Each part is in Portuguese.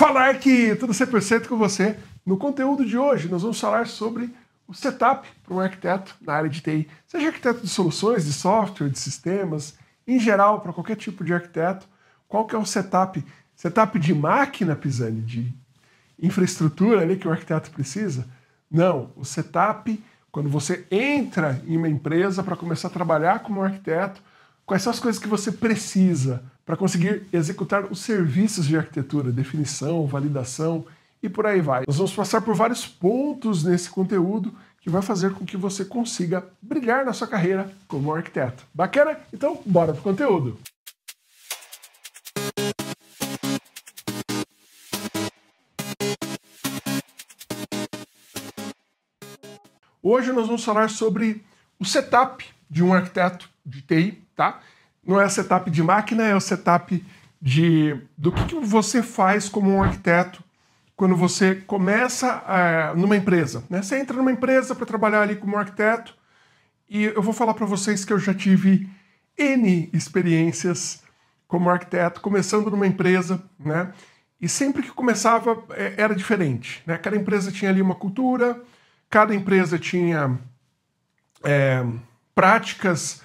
falar que tudo 100% com você. No conteúdo de hoje, nós vamos falar sobre o setup para um arquiteto na área de TI. Seja arquiteto de soluções, de software, de sistemas, em geral, para qualquer tipo de arquiteto, qual que é o setup? Setup de máquina, Pisani, de infraestrutura ali que o arquiteto precisa? Não, o setup, quando você entra em uma empresa para começar a trabalhar como arquiteto, quais são as coisas que você precisa? para conseguir executar os serviços de arquitetura, definição, validação e por aí vai. Nós vamos passar por vários pontos nesse conteúdo que vai fazer com que você consiga brilhar na sua carreira como arquiteto. Bacana? Então, bora pro conteúdo. Hoje nós vamos falar sobre o setup de um arquiteto de TI, tá? não é setup de máquina, é o setup de do que, que você faz como um arquiteto quando você começa eh, numa empresa. Né? Você entra numa empresa para trabalhar ali como arquiteto e eu vou falar para vocês que eu já tive N experiências como arquiteto, começando numa empresa, né? E sempre que começava eh, era diferente, né? Cada empresa tinha ali uma cultura, cada empresa tinha é, práticas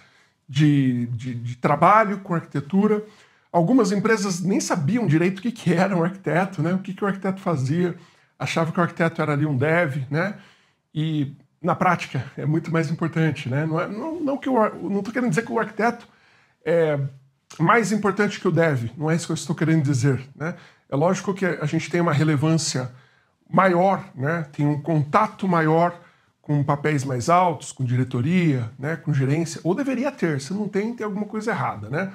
de, de, de trabalho com arquitetura. Algumas empresas nem sabiam direito o que, que era um arquiteto, né? o que, que o arquiteto fazia, achava que o arquiteto era ali um dev, né? e na prática é muito mais importante. Né? Não, é, não, não que estou querendo dizer que o arquiteto é mais importante que o dev, não é isso que eu estou querendo dizer. Né? É lógico que a gente tem uma relevância maior, né? tem um contato maior com papéis mais altos, com diretoria, né, com gerência, ou deveria ter, se não tem, tem alguma coisa errada, né?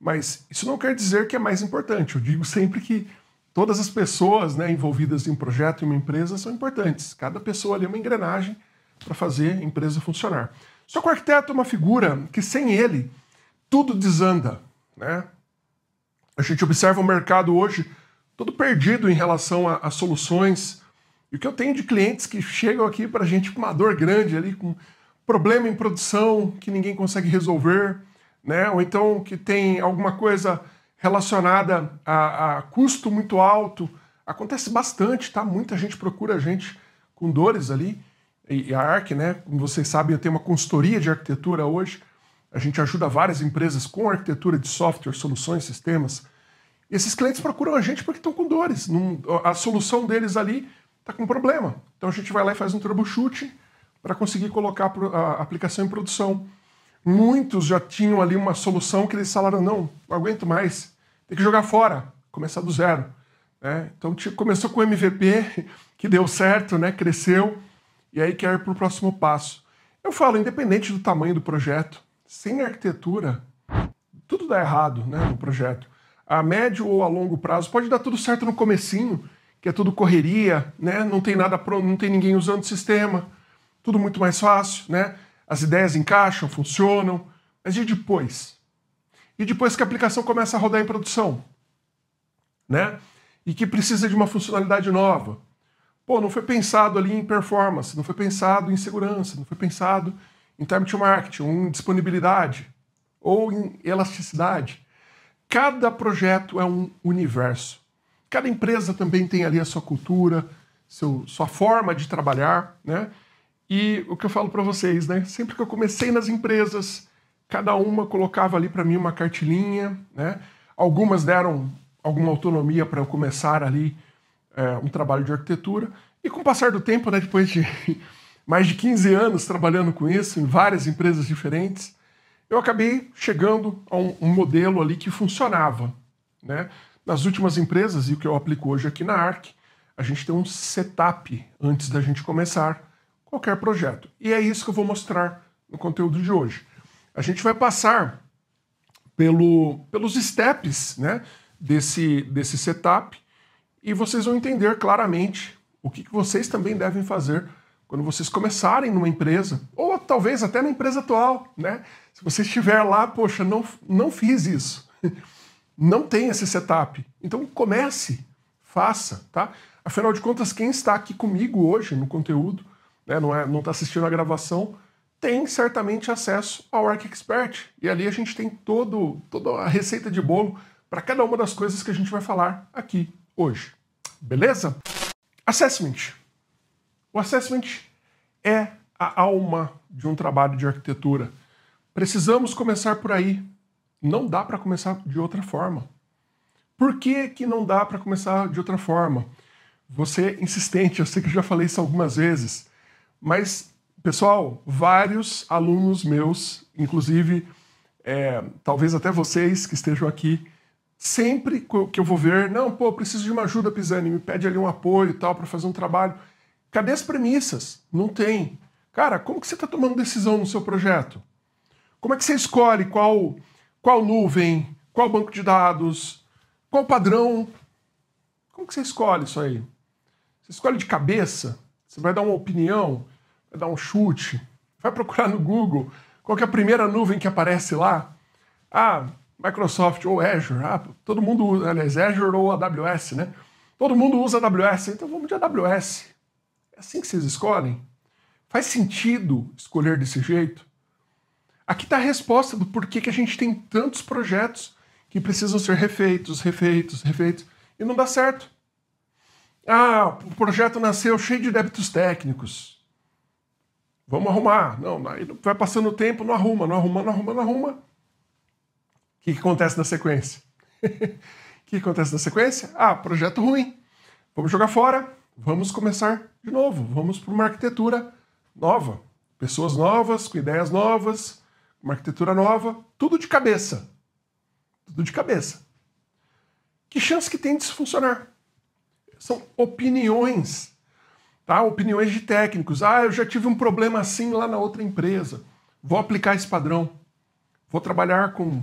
Mas isso não quer dizer que é mais importante. Eu digo sempre que todas as pessoas né, envolvidas em um projeto, em uma empresa, são importantes. Cada pessoa ali é uma engrenagem para fazer a empresa funcionar. Só que o arquiteto é uma figura que, sem ele, tudo desanda, né? A gente observa o mercado hoje todo perdido em relação a, a soluções, e o que eu tenho de clientes que chegam aqui para a gente com uma dor grande ali, com problema em produção que ninguém consegue resolver, né? ou então que tem alguma coisa relacionada a, a custo muito alto. Acontece bastante, tá? Muita gente procura a gente com dores ali. E, a ARC, né? como vocês sabem, eu tenho uma consultoria de arquitetura hoje. A gente ajuda várias empresas com arquitetura de software, soluções, sistemas. E esses clientes procuram a gente porque estão com dores. a solução deles ali está com problema. Então a gente vai lá e faz um troubleshooting para conseguir colocar a aplicação em produção. Muitos já tinham ali uma solução que eles falaram, não, não aguento mais, tem que jogar fora, começar do zero. Né? Então começou com o MVP, que deu certo, né? cresceu, e aí quer ir para o próximo passo. Eu falo, independente do tamanho do projeto, sem arquitetura, tudo dá errado né, no projeto. A médio ou a longo prazo pode dar tudo certo no comecinho, que é tudo correria, né? não tem nada pronto, não tem ninguém usando o sistema, tudo muito mais fácil, né? as ideias encaixam, funcionam. Mas e depois? E depois que a aplicação começa a rodar em produção? Né? E que precisa de uma funcionalidade nova. Pô, não foi pensado ali em performance, não foi pensado em segurança, não foi pensado em time to market, ou em disponibilidade, ou em elasticidade. Cada projeto é um universo. Cada empresa também tem ali a sua cultura, seu, sua forma de trabalhar, né? E o que eu falo para vocês, né? Sempre que eu comecei nas empresas, cada uma colocava ali para mim uma cartilinha, né? Algumas deram alguma autonomia para eu começar ali é, um trabalho de arquitetura. E com o passar do tempo, né, depois de mais de 15 anos trabalhando com isso, em várias empresas diferentes, eu acabei chegando a um, um modelo ali que funcionava, né? Nas últimas empresas, e o que eu aplico hoje aqui na ARC, a gente tem um setup antes da gente começar qualquer projeto. E é isso que eu vou mostrar no conteúdo de hoje. A gente vai passar pelo, pelos steps né, desse, desse setup e vocês vão entender claramente o que, que vocês também devem fazer quando vocês começarem numa empresa, ou talvez até na empresa atual, né? Se você estiver lá, poxa, não, não fiz isso. não tem esse setup. Então comece, faça, tá? Afinal de contas, quem está aqui comigo hoje no conteúdo, né, não está é, não tá assistindo a gravação, tem certamente acesso ao Arc Expert. E ali a gente tem todo, toda a receita de bolo para cada uma das coisas que a gente vai falar aqui hoje. Beleza? Assessment. O assessment é a alma de um trabalho de arquitetura. Precisamos começar por aí, não dá para começar de outra forma. Por que, que não dá para começar de outra forma? Você é insistente, eu sei que eu já falei isso algumas vezes, mas, pessoal, vários alunos meus, inclusive é, talvez até vocês que estejam aqui, sempre que eu vou ver, não, pô, preciso de uma ajuda, Pisani, me pede ali um apoio e tal para fazer um trabalho. Cadê as premissas? Não tem. Cara, como que você está tomando decisão no seu projeto? Como é que você escolhe qual qual nuvem? Qual banco de dados? Qual padrão? Como que você escolhe isso aí? Você escolhe de cabeça? Você vai dar uma opinião? Vai dar um chute? Vai procurar no Google? Qual é a primeira nuvem que aparece lá? Ah, Microsoft ou Azure. Ah, todo mundo usa, aliás, Azure ou AWS, né? Todo mundo usa AWS, então vamos de AWS. É assim que vocês escolhem? Faz sentido escolher desse jeito? Aqui está a resposta do porquê que a gente tem tantos projetos que precisam ser refeitos, refeitos, refeitos, e não dá certo. Ah, o projeto nasceu cheio de débitos técnicos. Vamos arrumar. Não, aí vai passando o tempo, não arruma, não arruma, não arruma, não arruma. O que, que acontece na sequência? O que, que acontece na sequência? Ah, projeto ruim. Vamos jogar fora, vamos começar de novo, vamos para uma arquitetura nova. Pessoas novas, com ideias novas, uma arquitetura nova, tudo de cabeça. Tudo de cabeça. Que chance que tem disso funcionar? São opiniões, tá? Opiniões de técnicos. Ah, eu já tive um problema assim lá na outra empresa. Vou aplicar esse padrão. Vou trabalhar com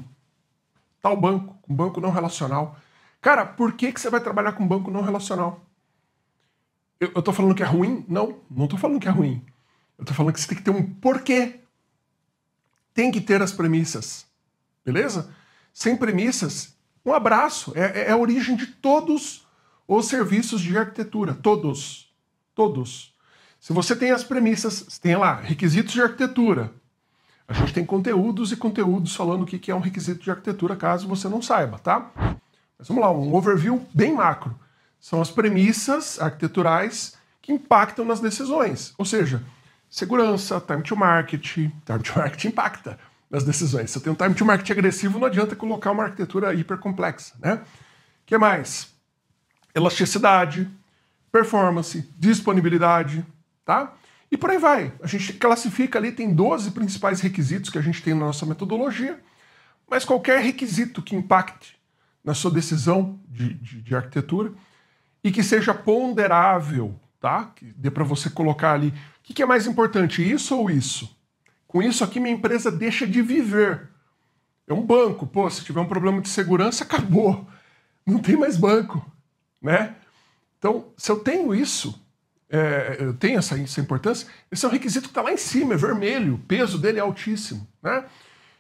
tal banco, com banco não relacional. Cara, por que, que você vai trabalhar com banco não relacional? Eu, eu tô falando que é ruim? Não, não tô falando que é ruim. Eu tô falando que você tem que ter um porquê tem que ter as premissas. Beleza? Sem premissas, um abraço. É, é, é a origem de todos os serviços de arquitetura. Todos. Todos. Se você tem as premissas, tem lá requisitos de arquitetura. A gente tem conteúdos e conteúdos falando o que é um requisito de arquitetura, caso você não saiba, tá? Mas vamos lá, um overview bem macro. São as premissas arquiteturais que impactam nas decisões. Ou seja, segurança, time to market. Time to market impacta nas decisões. Se eu tenho um time to market agressivo, não adianta colocar uma arquitetura hipercomplexa, né? O que mais? Elasticidade, performance, disponibilidade, tá? E por aí vai. A gente classifica ali, tem 12 principais requisitos que a gente tem na nossa metodologia, mas qualquer requisito que impacte na sua decisão de, de, de arquitetura e que seja ponderável, tá? Que dê para você colocar ali o que, que é mais importante, isso ou isso? Com isso aqui, minha empresa deixa de viver. É um banco, pô, se tiver um problema de segurança, acabou. Não tem mais banco, né? Então, se eu tenho isso, é, eu tenho essa, essa, importância, esse é um requisito que está lá em cima, é vermelho, o peso dele é altíssimo, né?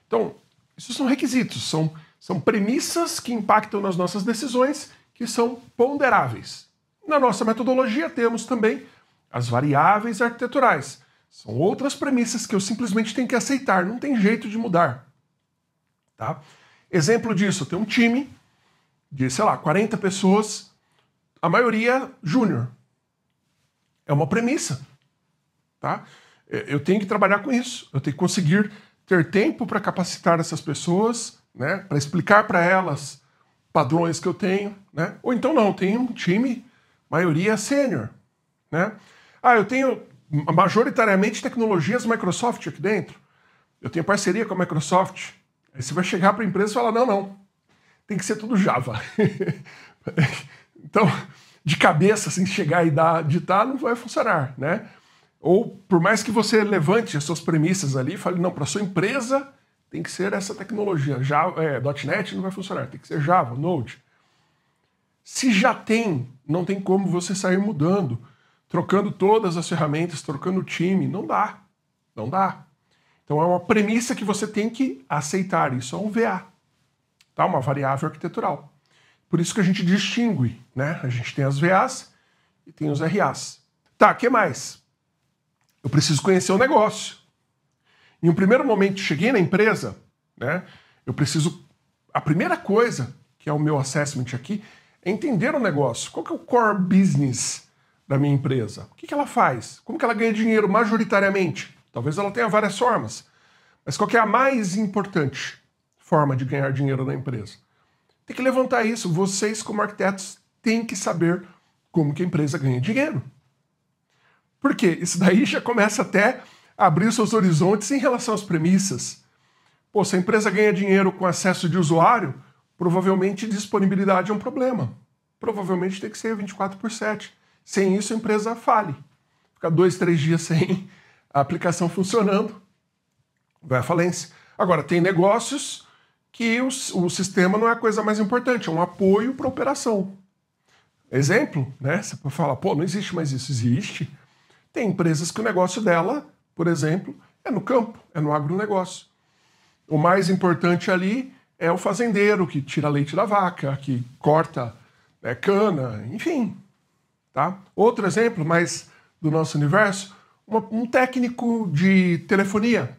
Então, isso são requisitos, são, são premissas que impactam nas nossas decisões, que são ponderáveis. Na nossa metodologia temos também as variáveis arquiteturais. São outras premissas que eu simplesmente tenho que aceitar, não tem jeito de mudar. Tá? Exemplo disso, tem um time de, sei lá, 40 pessoas, a maioria júnior. É uma premissa. Tá? É, eu tenho que trabalhar com isso, eu tenho que conseguir ter tempo para capacitar essas pessoas, né, para explicar para elas padrões que eu tenho, né? Ou então não, tem um time maioria sênior, né? Ah, eu tenho majoritariamente tecnologias Microsoft aqui dentro. Eu tenho parceria com a Microsoft. Aí você vai chegar para a empresa e falar: não, não, tem que ser tudo Java. então, de cabeça, assim, chegar e dar, ditar, não vai funcionar, né? Ou por mais que você levante as suas premissas ali, fale: não, para sua empresa tem que ser essa tecnologia. Java, é, .NET não vai funcionar, tem que ser Java, Node. Se já tem, não tem como você sair mudando trocando todas as ferramentas, trocando o time. Não dá. Não dá. Então é uma premissa que você tem que aceitar. Isso é um VA, tá? uma variável arquitetural. Por isso que a gente distingue, né? A gente tem as VAs e tem os RAs. Tá, o que mais? Eu preciso conhecer o negócio. Em um primeiro momento, cheguei na empresa, né? Eu preciso. A primeira coisa, que é o meu assessment aqui, é entender o negócio. Qual que é o core business da minha empresa? O que, que ela faz? Como que ela ganha dinheiro majoritariamente? Talvez ela tenha várias formas. Mas qual é a mais importante forma de ganhar dinheiro na empresa? Tem que levantar isso. Vocês, como arquitetos, têm que saber como que a empresa ganha dinheiro. Porque isso daí já começa até a abrir seus horizontes em relação às premissas. Pô, se a empresa ganha dinheiro com acesso de usuário, provavelmente disponibilidade é um problema. Provavelmente tem que ser 24 por 7. Sem isso, a empresa fale. Fica dois, três dias sem a aplicação funcionando, vai à falência. Agora, tem negócios que o, o sistema não é a coisa mais importante, é um apoio para a operação. Exemplo, né? Você fala, pô, não existe mais isso. Existe. Tem empresas que o negócio dela, por exemplo, é no campo, é no agronegócio. O mais importante ali é o fazendeiro que tira leite da vaca, que corta né, cana, enfim, Tá? Outro exemplo, mas do nosso universo, uma, um técnico de telefonia,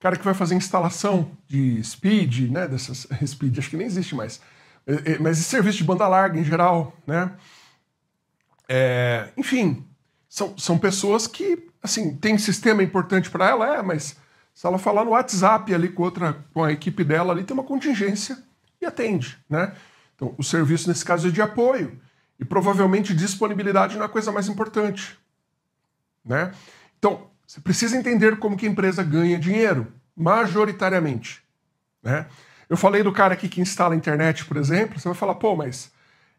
cara que vai fazer instalação de speed, né, dessas speed, acho que nem existe mais, é, é, mas de serviço de banda larga em geral, né? É, enfim, são, são pessoas que, assim, tem sistema importante para ela, é, mas se ela falar no WhatsApp ali com outra, com a equipe dela ali, tem uma contingência e atende, né? Então, o serviço nesse caso é de apoio. E provavelmente disponibilidade não é a coisa mais importante. Né? Então, você precisa entender como que a empresa ganha dinheiro, majoritariamente. Né? Eu falei do cara aqui que instala a internet, por exemplo, você vai falar, pô, mas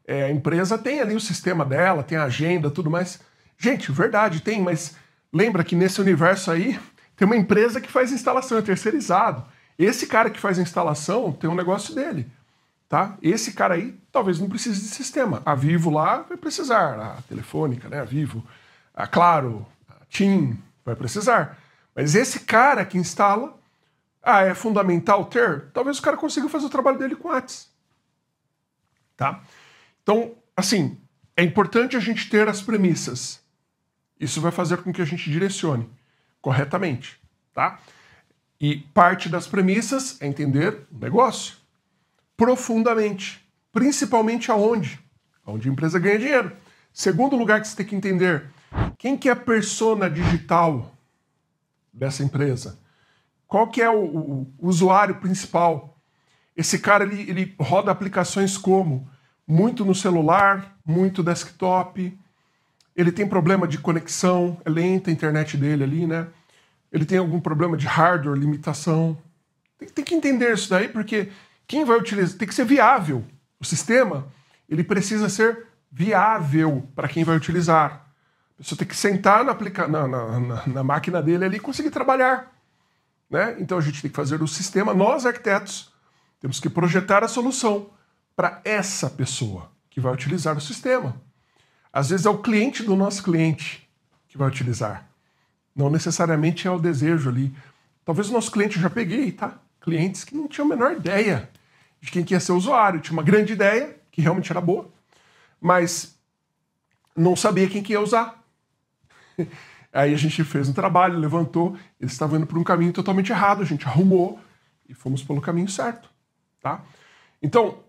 é, a empresa tem ali o sistema dela, tem a agenda, tudo mais. Gente, verdade, tem, mas lembra que nesse universo aí tem uma empresa que faz instalação, é terceirizado. Esse cara que faz a instalação tem um negócio dele. Tá? Esse cara aí talvez não precise de sistema. A Vivo lá vai precisar, a Telefônica, né? a Vivo, a Claro, a TIM vai precisar. Mas esse cara que instala, ah, é fundamental ter? Talvez o cara consiga fazer o trabalho dele com ads. Tá? Então, assim, é importante a gente ter as premissas. Isso vai fazer com que a gente direcione corretamente, tá? E parte das premissas é entender o negócio profundamente, principalmente aonde? Onde a empresa ganha dinheiro. Segundo lugar que você tem que entender, quem que é a persona digital dessa empresa? Qual que é o, o usuário principal? Esse cara ele, ele roda aplicações como muito no celular, muito desktop. Ele tem problema de conexão, é lenta a internet dele ali, né? Ele tem algum problema de hardware, limitação. Tem, tem que entender isso daí, porque quem vai utilizar? Tem que ser viável. O sistema ele precisa ser viável para quem vai utilizar. A pessoa tem que sentar na, aplica... na, na, na, na máquina dele ali e conseguir trabalhar. Né? Então a gente tem que fazer o sistema, nós arquitetos, temos que projetar a solução para essa pessoa que vai utilizar o sistema. Às vezes é o cliente do nosso cliente que vai utilizar. Não necessariamente é o desejo ali. Talvez o nosso cliente, eu já peguei, tá? Clientes que não tinham a menor ideia de quem quer ser usuário. Tinha uma grande ideia, que realmente era boa, mas não sabia quem que ia usar. Aí a gente fez um trabalho, levantou, eles estavam indo por um caminho totalmente errado, a gente arrumou e fomos pelo caminho certo, tá? Então,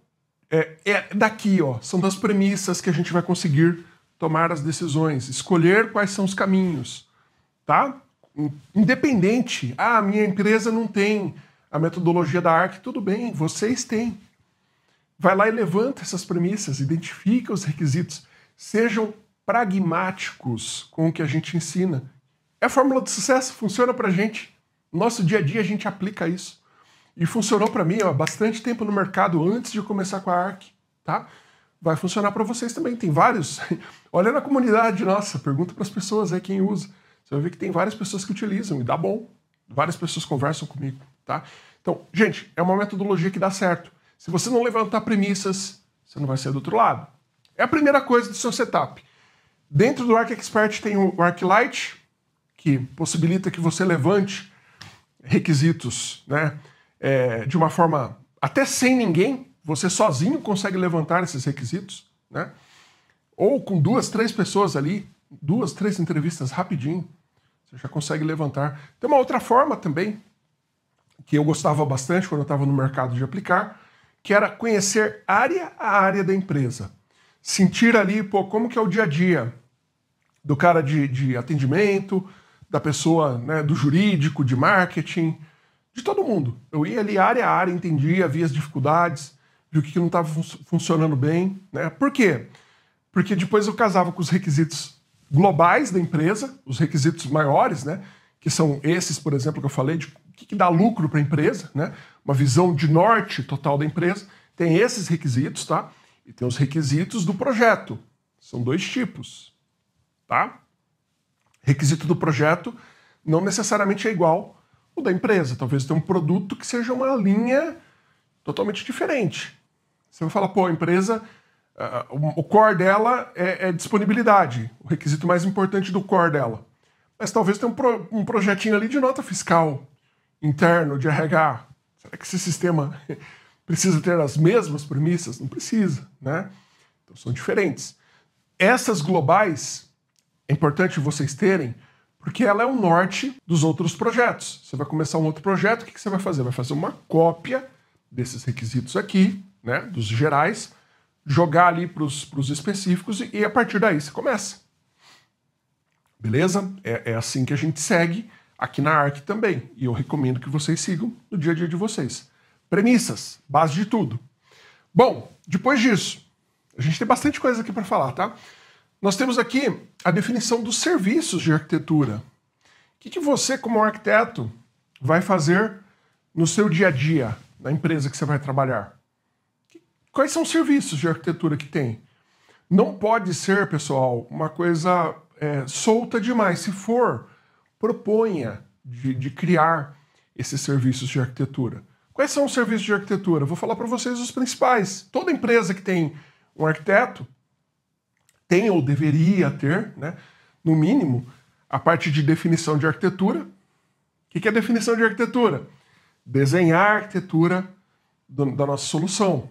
é, é daqui, ó, são das premissas que a gente vai conseguir tomar as decisões, escolher quais são os caminhos, tá? Independente, ah, minha empresa não tem a metodologia da ARC, tudo bem, vocês têm. Vai lá e levanta essas premissas, identifica os requisitos, sejam pragmáticos com o que a gente ensina. É a fórmula do sucesso, funciona para a gente. Nosso dia a dia a gente aplica isso. E funcionou para mim há bastante tempo no mercado antes de começar com a ARC, tá? Vai funcionar para vocês também. Tem vários. Olha na comunidade nossa, pergunta para as pessoas aí é quem usa. Você vai ver que tem várias pessoas que utilizam e dá bom. Várias pessoas conversam comigo. Tá? Então, gente, é uma metodologia que dá certo. Se você não levantar premissas, você não vai sair do outro lado. É a primeira coisa do seu setup. Dentro do Arc Expert tem o Arc Light que possibilita que você levante requisitos né, é, de uma forma até sem ninguém. Você sozinho consegue levantar esses requisitos. Né? Ou com duas, três pessoas ali, duas, três entrevistas rapidinho, você já consegue levantar. Tem uma outra forma também, que eu gostava bastante quando eu estava no mercado de aplicar, que era conhecer área a área da empresa. Sentir ali, pô, como que é o dia a dia do cara de, de atendimento, da pessoa, né, do jurídico, de marketing, de todo mundo. Eu ia ali área a área, entendia, via as dificuldades, vi o que, que não estava fun funcionando bem. Né? Por quê? Porque depois eu casava com os requisitos globais da empresa, os requisitos maiores, né? Que são esses, por exemplo, que eu falei, de que, que dá lucro para a empresa, né? uma visão de norte total da empresa. Tem esses requisitos, tá? E tem os requisitos do projeto. São dois tipos, tá? Requisito do projeto não necessariamente é igual o da empresa. Talvez tenha um produto que seja uma linha totalmente diferente. Você vai falar, pô, a empresa, uh, o core dela é, é, disponibilidade, o requisito mais importante do core dela. Mas talvez tenha um, pro, um projetinho ali de nota fiscal, interno de RH, será que esse sistema precisa ter as mesmas premissas? Não precisa, né? Então são diferentes. Essas globais é importante vocês terem, porque ela é o norte dos outros projetos. Você vai começar um outro projeto, o que você vai fazer? Vai fazer uma cópia desses requisitos aqui, né? Dos gerais, jogar ali para os específicos e, e, a partir daí você começa. Beleza? É, é assim que a gente segue aqui na ARC também. E eu recomendo que vocês sigam no dia a dia de vocês. Premissas, base de tudo. Bom, depois disso, a gente tem bastante coisa aqui para falar, tá? Nós temos aqui a definição dos serviços de arquitetura. O que, que você, como arquiteto, vai fazer no seu dia a dia, na empresa que você vai trabalhar? Quais são os serviços de arquitetura que tem? Não pode ser, pessoal, uma coisa é, solta demais. Se for, proponha de, de criar esses serviços de arquitetura. Quais são os serviços de arquitetura? Vou falar para vocês os principais. Toda empresa que tem um arquiteto tem ou deveria ter, né, no mínimo, a parte de definição de arquitetura. O que, é definição de arquitetura? Desenhar a arquitetura do, da nossa solução.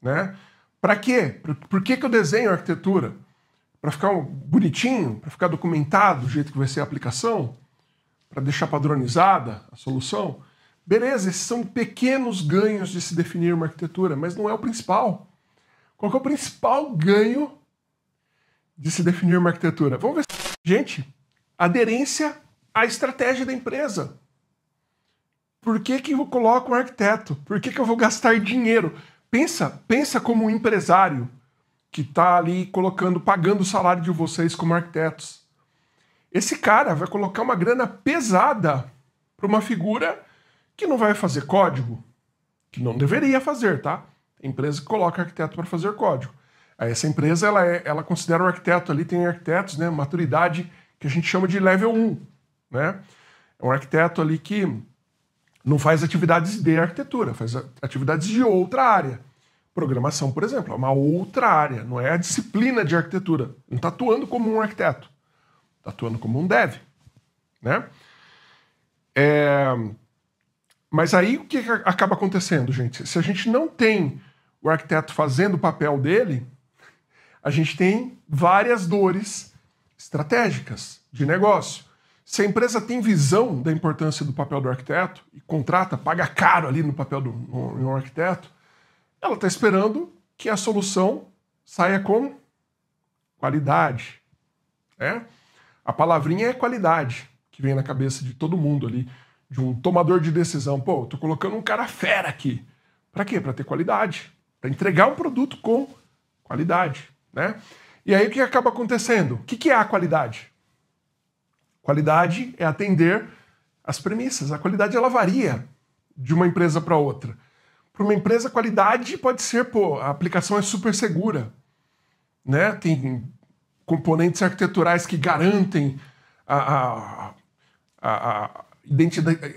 Né? Para quê? Por, por que, que eu desenho a arquitetura? para ficar bonitinho, para ficar documentado do jeito que vai ser a aplicação, para deixar padronizada a solução. Beleza, esses são pequenos ganhos de se definir uma arquitetura, mas não é o principal. Qual é o principal ganho de se definir uma arquitetura? Vamos ver. Gente, aderência à estratégia da empresa. Por que, que eu coloco um arquiteto? Por que, que eu vou gastar dinheiro? Pensa, pensa como um empresário que está ali colocando, pagando o salário de vocês como arquitetos. Esse cara vai colocar uma grana pesada para uma figura que não vai fazer código, que não deveria fazer, tá? Empresa que coloca arquiteto para fazer código. Aí essa empresa ela, é, ela considera o arquiteto ali, tem arquitetos, né? Maturidade que a gente chama de level 1, né? É um arquiteto ali que não faz atividades de arquitetura, faz atividades de outra área. Programação, por exemplo, é uma outra área, não é a disciplina de arquitetura. Não está atuando como um arquiteto, está atuando como um dev. Né? É... Mas aí o que acaba acontecendo, gente? Se a gente não tem o arquiteto fazendo o papel dele, a gente tem várias dores estratégicas de negócio. Se a empresa tem visão da importância do papel do arquiteto e contrata, paga caro ali no papel do no, no arquiteto, ela está esperando que a solução saia com qualidade. é A palavrinha é qualidade, que vem na cabeça de todo mundo ali, de um tomador de decisão. Pô, tô colocando um cara fera aqui. Para quê? Para ter qualidade. Para entregar um produto com qualidade. Né? E aí o que acaba acontecendo? O que, que é a qualidade? Qualidade é atender as premissas. A qualidade ela varia de uma empresa para outra para uma empresa, qualidade pode ser, pô, a aplicação é super segura, né? Tem componentes arquiteturais que garantem a, a, a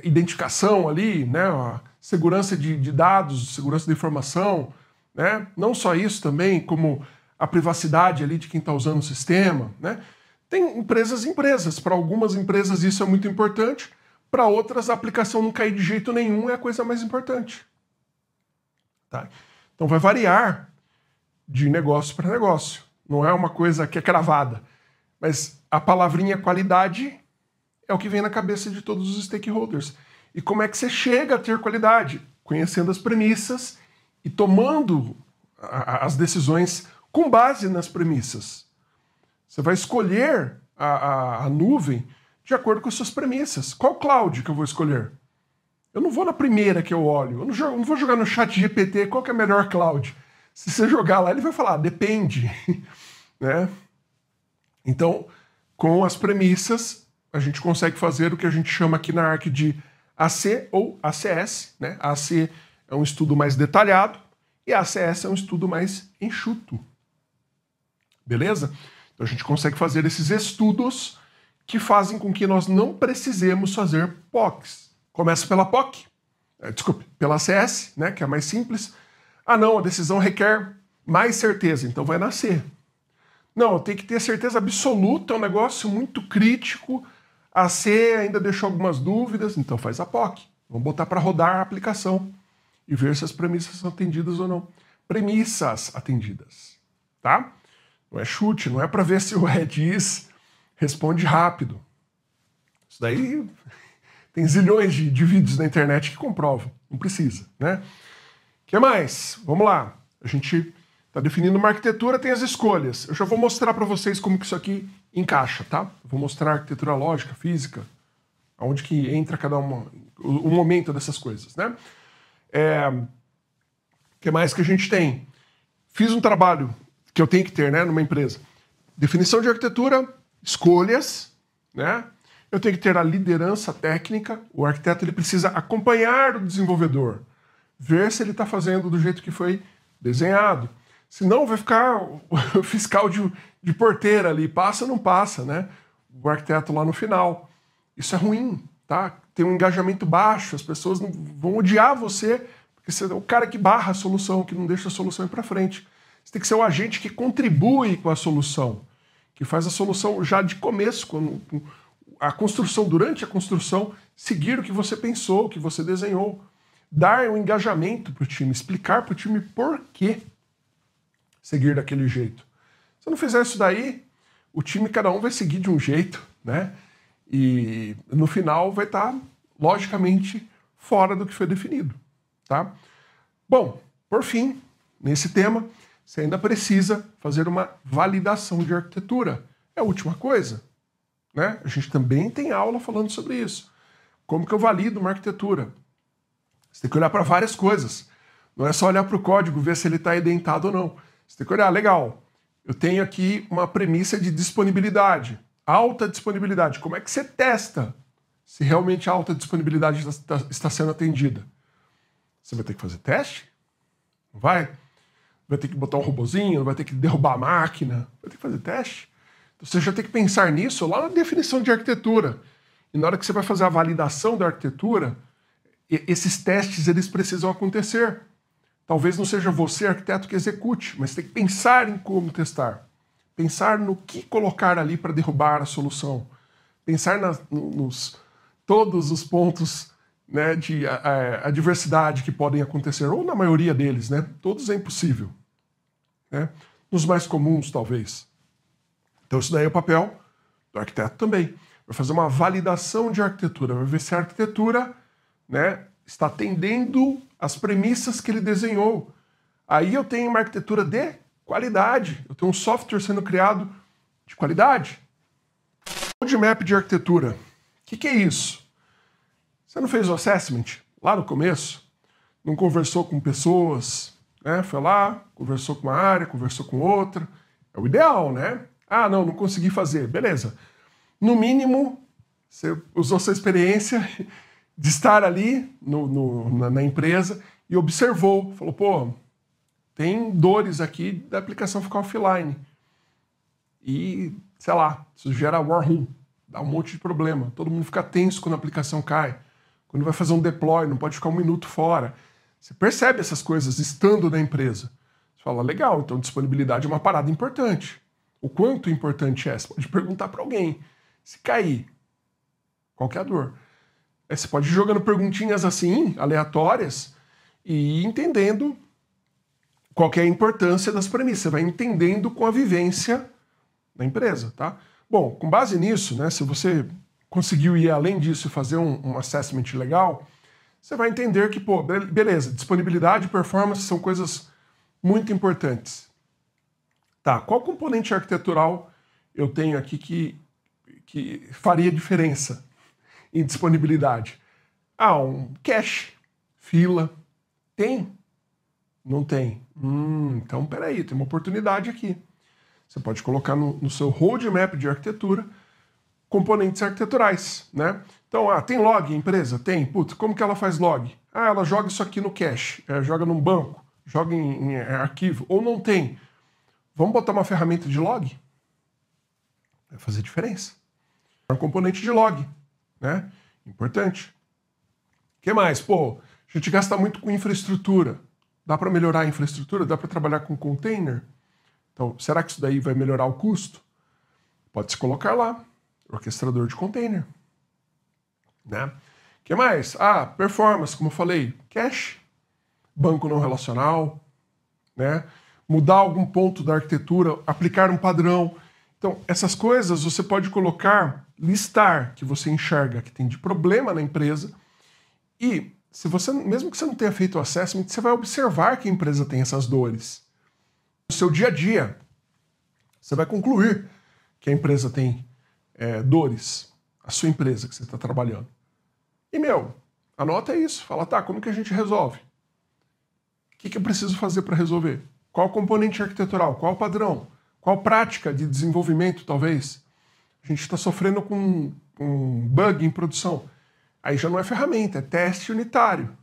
identificação ali, né? A segurança de, de, dados, segurança da informação, né? Não só isso também, como a privacidade ali de quem está usando o sistema, né? Tem empresas e empresas. Para algumas empresas isso é muito importante, para outras a aplicação não cair de jeito nenhum é a coisa mais importante. Tá? Então vai variar de negócio para negócio. Não é uma coisa que é cravada. Mas a palavrinha qualidade é o que vem na cabeça de todos os stakeholders. E como é que você chega a ter qualidade? Conhecendo as premissas e tomando as decisões com base nas premissas. Você vai escolher a, a, a nuvem de acordo com as suas premissas. Qual cloud que eu vou escolher? Eu não vou na primeira que eu olho. Eu não, jogo, não vou jogar no chat GPT qual que é a melhor cloud. Se você jogar lá, ele vai falar, ah, depende. né? Então, com as premissas, a gente consegue fazer o que a gente chama aqui na ARC de AC ou ACS. Né? AC é um estudo mais detalhado e ACS é um estudo mais enxuto. Beleza? Então a gente consegue fazer esses estudos que fazem com que nós não precisemos fazer POCs. Começa pela POC, eh, desculpe, pela CS, né, que é a mais simples. Ah, não, a decisão requer mais certeza, então vai nascer. Não, tem que ter certeza absoluta, é um negócio muito crítico. A C ainda deixou algumas dúvidas, então faz a POC. Vamos botar para rodar a aplicação e ver se as premissas são atendidas ou não. Premissas atendidas, tá? Não é chute, não é para ver se o Redis responde rápido. Isso daí tem zilhões de, de vídeos na internet que comprovam. Não precisa, né? O que mais? Vamos lá. A gente está definindo uma arquitetura, tem as escolhas. Eu já vou mostrar para vocês como que isso aqui encaixa, tá? vou mostrar a arquitetura lógica, física, aonde que entra cada uma, o, o momento dessas coisas, né? É, que mais que a gente tem? Fiz um trabalho que eu tenho que ter, né, numa empresa. Definição de arquitetura, escolhas, né? eu tenho que ter a liderança técnica. O arquiteto ele precisa acompanhar o desenvolvedor, ver se ele está fazendo do jeito que foi desenhado. Senão vai ficar o fiscal de, de porteira ali, passa ou não passa, né? O arquiteto lá no final. Isso é ruim, tá? Tem um engajamento baixo, as pessoas não, vão odiar você, porque você é o cara que barra a solução, que não deixa a solução ir para frente. Você tem que ser o agente que contribui com a solução, que faz a solução já de começo, quando a construção, durante a construção, seguir o que você pensou, o que você desenhou. Dar o um engajamento para o time, explicar para o time por que seguir daquele jeito. Se não fizer isso daí, o time cada um vai seguir de um jeito, né? E no final vai estar, tá, logicamente, fora do que foi definido, tá? Bom, por fim, nesse tema, você ainda precisa fazer uma validação de arquitetura. É a última coisa, né? A gente também tem aula falando sobre isso. Como que eu valido uma arquitetura? Você tem que olhar para várias coisas. Não é só olhar para o código, ver se ele está identado ou não. Você tem que olhar, legal, eu tenho aqui uma premissa de disponibilidade, alta disponibilidade. Como é que você testa se realmente a alta disponibilidade está sendo atendida? Você vai ter que fazer teste? Não vai? Vai ter que botar um robozinho, vai ter que derrubar a máquina, vai ter que fazer teste. Você já tem que pensar nisso lá na definição de arquitetura. E na hora que você vai fazer a validação da arquitetura, esses testes eles precisam acontecer. Talvez não seja você, arquiteto, que execute, mas tem que pensar em como testar. Pensar no que colocar ali para derrubar a solução. Pensar na, nos todos os pontos né, de adversidade que podem acontecer, ou na maioria deles, né? Todos é impossível. Né? Nos mais comuns, talvez. Então, isso daí é o papel do arquiteto também. Vai fazer uma validação de arquitetura, vai ver se a arquitetura né, está atendendo as premissas que ele desenhou. Aí eu tenho uma arquitetura de qualidade, eu tenho um software sendo criado de qualidade. Roadmap de arquitetura. O que, que é isso? Você não fez o assessment lá no começo? Não conversou com pessoas, né? Foi lá, conversou com uma área, conversou com outra. É o ideal, né? Ah, não, não consegui fazer. Beleza. No mínimo, você usou sua experiência de estar ali no, no, na, na, empresa e observou. Falou, pô, tem dores aqui da aplicação ficar offline. E, sei lá, isso gera war room. Dá um monte de problema. Todo mundo fica tenso quando a aplicação cai. Quando vai fazer um deploy, não pode ficar um minuto fora. Você percebe essas coisas estando na empresa. Você fala, legal, então disponibilidade é uma parada importante o quanto importante é. Você pode perguntar para alguém. Se cair, qualquer é dor. Aí é, você pode ir jogando perguntinhas assim, aleatórias, e ir entendendo qual é a importância das premissas. Você vai entendendo com a vivência da empresa, tá? Bom, com base nisso, né, se você conseguiu ir além disso e fazer um, um assessment legal, você vai entender que, pô, beleza, disponibilidade e performance são coisas muito importantes. Tá, qual componente arquitetural eu tenho aqui que, que faria diferença em disponibilidade? Ah, um cache, fila. Tem? Não tem. Hum, então peraí, tem uma oportunidade aqui. Você pode colocar no, no seu roadmap de arquitetura componentes arquiteturais, né? Então, ah, tem log empresa? Tem. Putz, como que ela faz log? Ah, ela joga isso aqui no cache, é, joga num banco, joga em, em arquivo, ou não tem. Vamos botar uma ferramenta de log? Vai fazer diferença. É um componente de log, né? Importante. O que mais? Pô, a gente gasta muito com infraestrutura. Dá para melhorar a infraestrutura? Dá para trabalhar com container? Então, será que isso daí vai melhorar o custo? Pode se colocar lá, orquestrador de container. Né? que mais? Ah, performance, como eu falei, cache, banco não relacional, né? mudar algum ponto da arquitetura, aplicar um padrão. Então, essas coisas você pode colocar, listar que você enxerga que tem de problema na empresa. E se você, mesmo que você não tenha feito o assessment, você vai observar que a empresa tem essas dores. No seu dia a dia, você vai concluir que a empresa tem é, dores, a sua empresa que você está trabalhando. E, meu, anota isso. Fala, tá, como que a gente resolve? O que, que eu preciso fazer para resolver? Qual componente arquitetural? Qual padrão? Qual prática de desenvolvimento, talvez? A gente está sofrendo com um bug em produção. Aí já não é ferramenta, é teste unitário.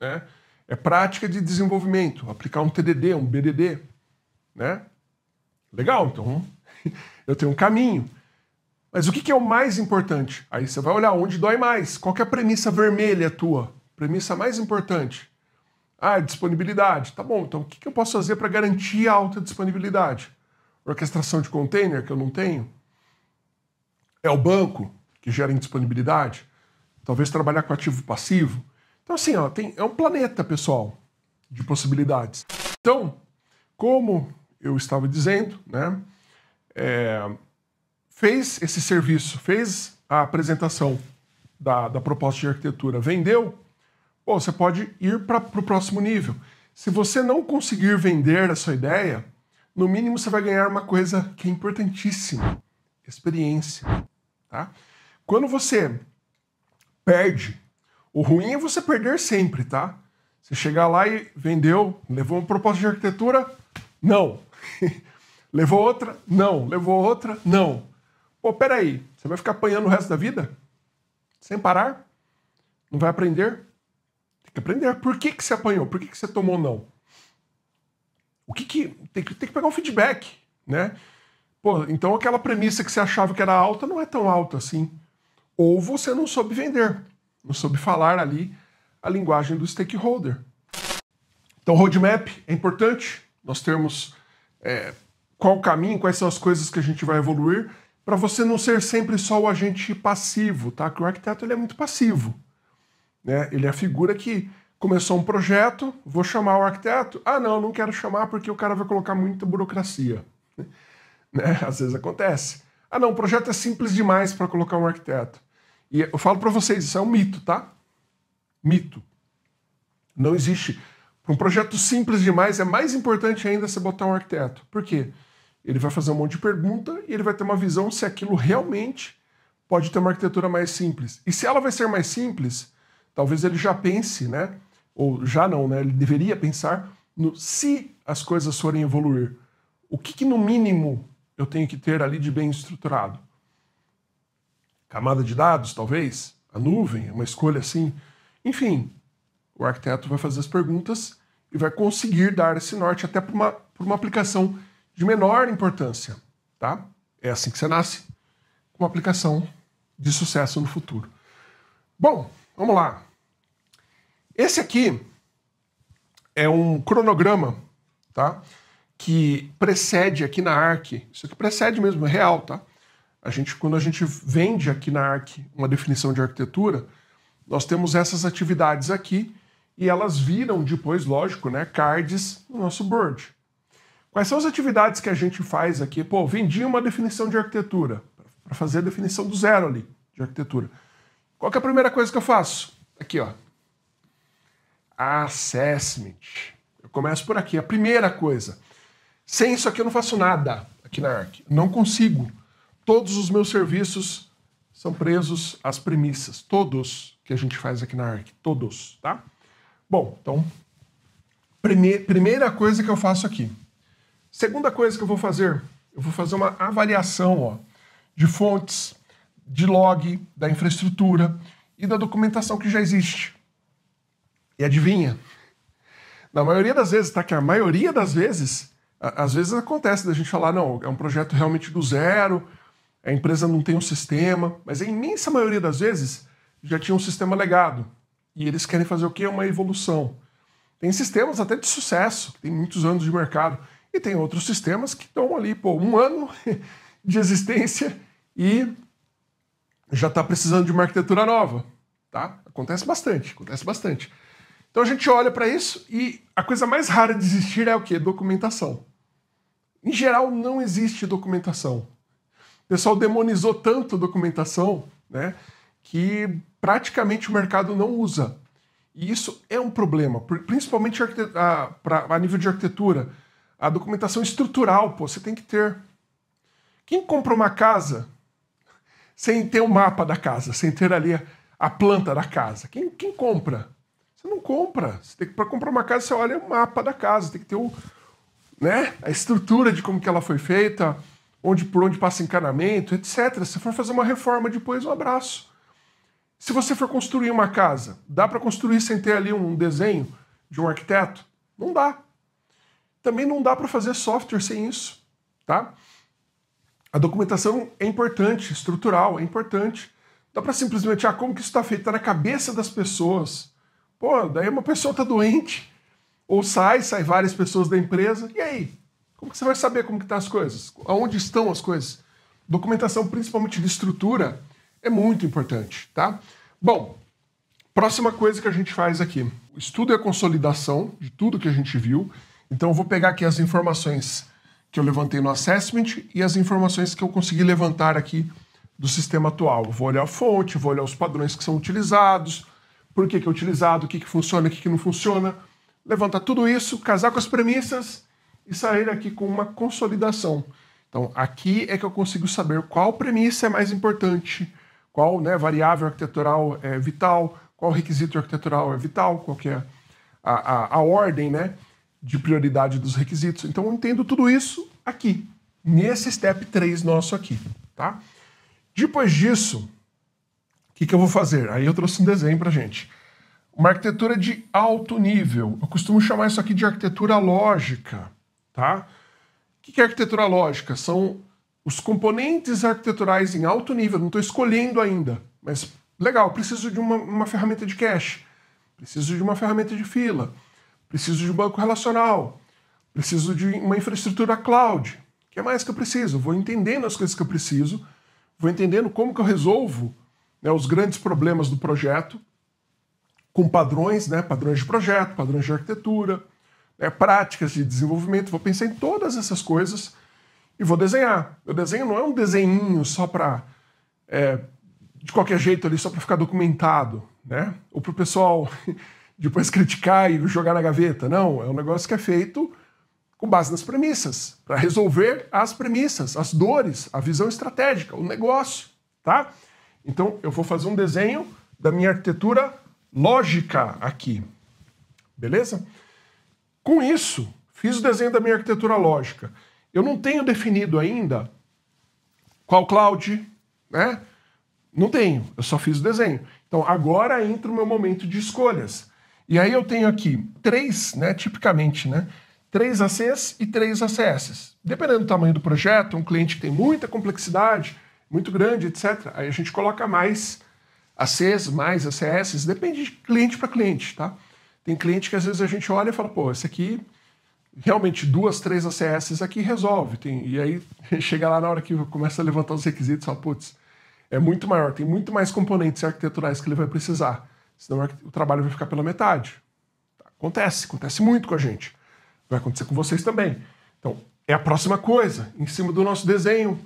Né? É prática de desenvolvimento, aplicar um TDD, um BDD. Né? Legal, então eu tenho um caminho. Mas o que, que é o mais importante? Aí você vai olhar onde dói mais. Qual é a premissa vermelha tua? Premissa mais importante. Ah, disponibilidade. Tá bom, então o que eu posso fazer para garantir alta disponibilidade? Orquestração de container, que eu não tenho? É o banco que gera indisponibilidade? Talvez trabalhar com ativo passivo? Então, assim, ó, tem, é um planeta, pessoal, de possibilidades. Então, como eu estava dizendo, né, é, fez esse serviço, fez a apresentação da, da proposta de arquitetura, vendeu, Bom, você pode ir para o próximo nível. Se você não conseguir vender a sua ideia, no mínimo você vai ganhar uma coisa que é importantíssima: experiência. Tá? Quando você perde, o ruim é você perder sempre, tá? Você chegar lá e vendeu, levou uma proposta de arquitetura, não. levou outra, não. Levou outra, não. Pô, peraí, você vai ficar apanhando o resto da vida? Sem parar? Não vai aprender? Tem que aprender. Por que, que você apanhou? Por que, que você tomou não? O que que... Tem, que... tem que pegar um feedback, né? Pô, então aquela premissa que você achava que era alta não é tão alta assim. Ou você não soube vender, não soube falar ali a linguagem do stakeholder. Então, roadmap é importante, nós temos é, qual o caminho, quais são as coisas que a gente vai evoluir, para você não ser sempre só o agente passivo, tá? Que o arquiteto ele é muito passivo. Né? Ele é a figura que começou um projeto, vou chamar o arquiteto, ah não, não quero chamar porque o cara vai colocar muita burocracia. Né? né? Às vezes acontece. Ah não, o projeto é simples demais para colocar um arquiteto. E eu falo para vocês, isso é um mito, tá? Mito. Não existe. Para um projeto simples demais, é mais importante ainda você botar um arquiteto. Por quê? Ele vai fazer um monte de pergunta e ele vai ter uma visão se aquilo realmente pode ter uma arquitetura mais simples. E se ela vai ser mais simples, Talvez ele já pense, né? Ou já não, né? Ele deveria pensar no se as coisas forem evoluir. O que, que no mínimo eu tenho que ter ali de bem estruturado? Camada de dados, talvez? A nuvem? Uma escolha assim? Enfim, o arquiteto vai fazer as perguntas e vai conseguir dar esse norte até para uma, uma aplicação de menor importância, tá? É assim que você nasce, com uma aplicação de sucesso no futuro. Bom, vamos lá. Esse aqui é um cronograma, tá? Que precede aqui na ARC, isso aqui precede mesmo, é real, tá? A gente, quando a gente vende aqui na ARC uma definição de arquitetura, nós temos essas atividades aqui e elas viram depois, lógico, né, cards no nosso board. Quais são as atividades que a gente faz aqui? Pô, vendi uma definição de arquitetura, para fazer a definição do zero ali, de arquitetura. Qual é a primeira coisa que eu faço? Aqui, ó, assessment. Eu começo por aqui. A primeira coisa. Sem isso aqui eu não faço nada aqui na ARC. Não consigo. Todos os meus serviços são presos às premissas. Todos que a gente faz aqui na ARC. Todos, tá? Bom, então, primeira coisa que eu faço aqui. Segunda coisa que eu vou fazer, eu vou fazer uma avaliação ó, de fontes, de log, da infraestrutura e da documentação que já existe. E adivinha? Na maioria das vezes, tá? Que a maioria das vezes, a, às vezes acontece da gente falar, não, é um projeto realmente do zero, a empresa não tem um sistema, mas a imensa maioria das vezes já tinha um sistema legado. E eles querem fazer o quê? Uma evolução. Tem sistemas até de sucesso, que tem muitos anos de mercado, e tem outros sistemas que estão ali, pô, um ano de existência e já está precisando de uma arquitetura nova, tá? Acontece bastante, acontece bastante. Então a gente olha para isso e a coisa mais rara de existir é o quê? Documentação. Em geral, não existe documentação. O pessoal demonizou tanto documentação, né, que praticamente o mercado não usa. E isso é um problema, principalmente a, nível de arquitetura. A documentação estrutural, pô, você tem que ter. Quem compra uma casa sem ter o um mapa da casa, sem ter ali a, a planta da casa? Quem, quem compra? Você não compra. Você tem que, para comprar uma casa, você olha o mapa da casa, tem que ter o, né, a estrutura de como que ela foi feita, onde por onde passa encanamento, etc. Se for fazer uma reforma depois, um abraço. Se você for construir uma casa, dá para construir sem ter ali um desenho de um arquiteto? Não dá. Também não dá para fazer software sem isso, tá? A documentação é importante, estrutural, é importante. Dá para simplesmente, ah, como que isso está feito? Tá na cabeça das pessoas. Pô, daí uma pessoa tá doente, ou sai, sai várias pessoas da empresa, e aí? Como que você vai saber como que tá as coisas? Aonde estão as coisas? Documentação, principalmente de estrutura, é muito importante, tá? Bom, próxima coisa que a gente faz aqui. O estudo e a consolidação de tudo que a gente viu. Então eu vou pegar aqui as informações que eu levantei no assessment e as informações que eu consegui levantar aqui do sistema atual. Vou olhar a fonte, vou olhar os padrões que são utilizados, por que, que é utilizado, o que, que funciona, o que, que não funciona. Levantar tudo isso, casar com as premissas e sair aqui com uma consolidação. Então, aqui é que eu consigo saber qual premissa é mais importante, qual né, variável arquitetural é vital, qual requisito arquitetural é vital, qual que é a, a, a ordem né, de prioridade dos requisitos. Então, eu entendo tudo isso aqui, nesse step 3 nosso aqui. Tá? Depois disso, que, que eu vou fazer? Aí eu trouxe um desenho para gente. Uma arquitetura de alto nível. Eu costumo chamar isso aqui de arquitetura lógica. Tá? O que, que é arquitetura lógica? São os componentes arquiteturais em alto nível. Não estou escolhendo ainda, mas legal, preciso de uma, uma ferramenta de cache, preciso de uma ferramenta de fila, preciso de um banco relacional, preciso de uma infraestrutura cloud. O que mais que eu preciso? Vou entendendo as coisas que eu preciso, vou entendendo como que eu resolvo né, os grandes problemas do projeto, com padrões, né, padrões de projeto, padrões de arquitetura, né, práticas de desenvolvimento. Vou pensar em todas essas coisas e vou desenhar. O desenho não é um desenho só para é, de qualquer jeito ali só para ficar documentado, né? Ou para o pessoal depois criticar e jogar na gaveta. Não, é um negócio que é feito com base nas premissas, para resolver as premissas, as dores, a visão estratégica, o negócio, tá? Então, eu vou fazer um desenho da minha arquitetura lógica aqui. Beleza? Com isso, fiz o desenho da minha arquitetura lógica. Eu não tenho definido ainda qual cloud, né? Não tenho, eu só fiz o desenho. Então, agora entra o meu momento de escolhas. E aí eu tenho aqui três, né, tipicamente, né, três ACs e três ACS. Dependendo do tamanho do projeto, é um cliente que tem muita complexidade, muito grande, etc. Aí a gente coloca mais ACs, mais ACS, depende de cliente para cliente, tá? Tem cliente que às vezes a gente olha e fala, pô, esse aqui realmente duas, três ACS aqui resolve. Tem, e aí chega lá na hora que começa a levantar os requisitos ó fala, putz, é muito maior, tem muito mais componentes arquiteturais que ele vai precisar. Senão o trabalho vai ficar pela metade. Acontece, acontece muito com a gente. Vai acontecer com vocês também. Então, é a próxima coisa, em cima do nosso desenho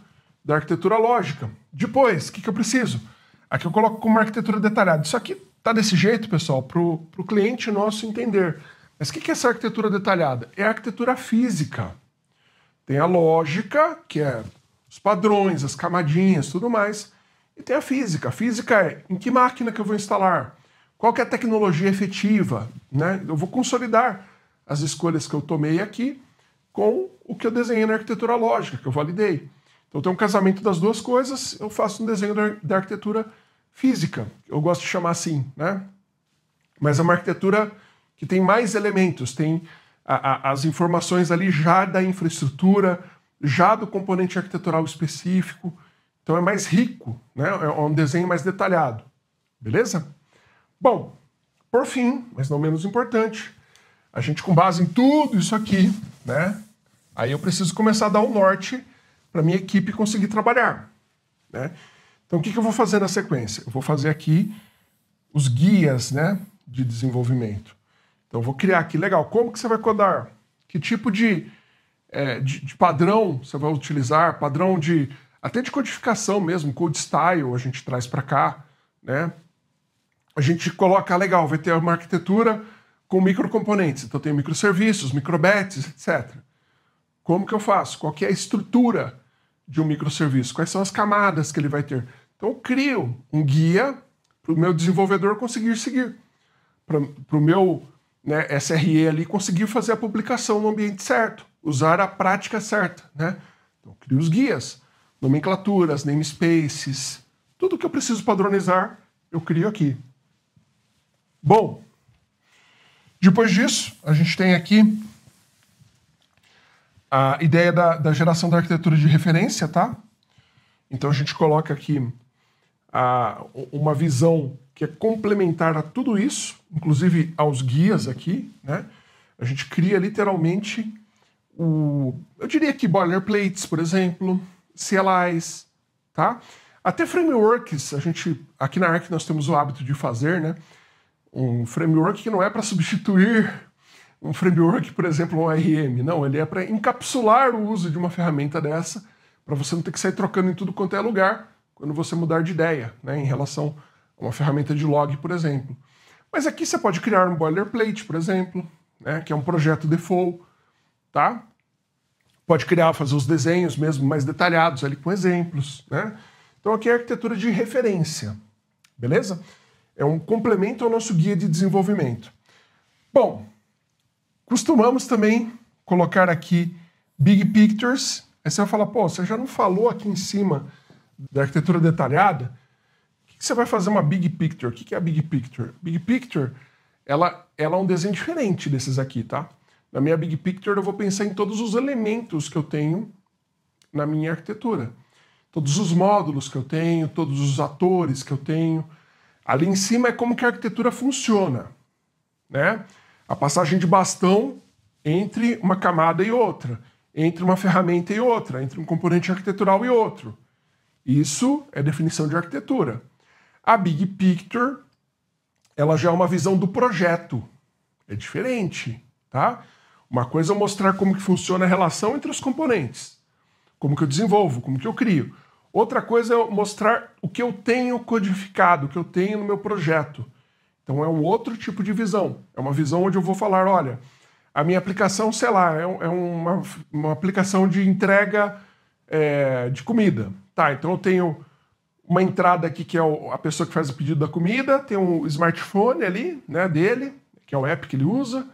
da arquitetura lógica. Depois, o que, que eu preciso? Aqui eu coloco como arquitetura detalhada. Isso aqui está desse jeito, pessoal, para o cliente nosso entender. Mas o que, que é essa arquitetura detalhada? É a arquitetura física. Tem a lógica, que é os padrões, as camadinhas, tudo mais. E tem a física. A física é em que máquina que eu vou instalar? Qual é a tecnologia efetiva? Né? Eu vou consolidar as escolhas que eu tomei aqui com o que eu desenhei na arquitetura lógica, que eu validei. Então tem um casamento das duas coisas, eu faço um desenho da arquitetura física, eu gosto de chamar assim, né? Mas é uma arquitetura que tem mais elementos, tem a, a, as informações ali já da infraestrutura, já do componente arquitetural específico, então é mais rico, né? É um desenho mais detalhado, beleza? Bom, por fim, mas não menos importante, a gente com base em tudo isso aqui, né? Aí eu preciso começar a dar um norte para minha equipe conseguir trabalhar. Né? Então, o que, que eu vou fazer na sequência? Eu vou fazer aqui os guias né, de desenvolvimento. Então, eu vou criar aqui, legal, como que você vai codar? Que tipo de, é, de, de padrão você vai utilizar? Padrão de, até de codificação mesmo, code style a gente traz para cá, né? A gente coloca, legal, vai ter uma arquitetura com microcomponentes. Então, tem microserviços, microbets, etc. Como que eu faço? Qual é a estrutura de um microserviço? Quais são as camadas que ele vai ter? Então, eu crio um guia para o meu desenvolvedor conseguir seguir, para o meu né, SRE ali conseguir fazer a publicação no ambiente certo, usar a prática certa. Né? Então, eu crio os guias, nomenclaturas, namespaces, tudo que eu preciso padronizar, eu crio aqui. Bom, depois disso, a gente tem aqui a ideia da, da geração da arquitetura de referência, tá? Então a gente coloca aqui a, uma visão que é complementar a tudo isso, inclusive aos guias aqui, né? A gente cria literalmente o, eu diria que boilerplates, por exemplo, CLIs, tá? Até frameworks, a gente aqui na ARC nós temos o hábito de fazer, né? Um framework que não é para substituir um framework, por exemplo, um ORM. Não, ele é para encapsular o uso de uma ferramenta dessa, para você não ter que sair trocando em tudo quanto é lugar quando você mudar de ideia, né, em relação a uma ferramenta de log, por exemplo. Mas aqui você pode criar um boilerplate, por exemplo, né, que é um projeto default, tá? Pode criar, fazer os desenhos mesmo mais detalhados ali com exemplos, né? Então aqui é a arquitetura de referência, beleza? É um complemento ao nosso guia de desenvolvimento. Bom, Costumamos também colocar aqui Big Pictures. Aí você vai falar, pô, você já não falou aqui em cima da arquitetura detalhada? O que você vai fazer uma Big Picture? O que é a Big Picture? Big Picture, ela, ela é um desenho diferente desses aqui, tá? Na minha Big Picture eu vou pensar em todos os elementos que eu tenho na minha arquitetura. Todos os módulos que eu tenho, todos os atores que eu tenho. Ali em cima é como que a arquitetura funciona, né? a passagem de bastão entre uma camada e outra, entre uma ferramenta e outra, entre um componente arquitetural e outro. Isso é definição de arquitetura. A big picture, ela já é uma visão do projeto. É diferente, tá? Uma coisa é mostrar como que funciona a relação entre os componentes, como que eu desenvolvo, como que eu crio. Outra coisa é mostrar o que eu tenho codificado, o que eu tenho no meu projeto então é um outro tipo de visão. É uma visão onde eu vou falar, olha, a minha aplicação, sei lá, é, é uma, uma aplicação de entrega é, de comida. Tá, então eu tenho uma entrada aqui que é o, a pessoa que faz o pedido da comida, tem um smartphone ali, né, dele, que é o app que ele usa,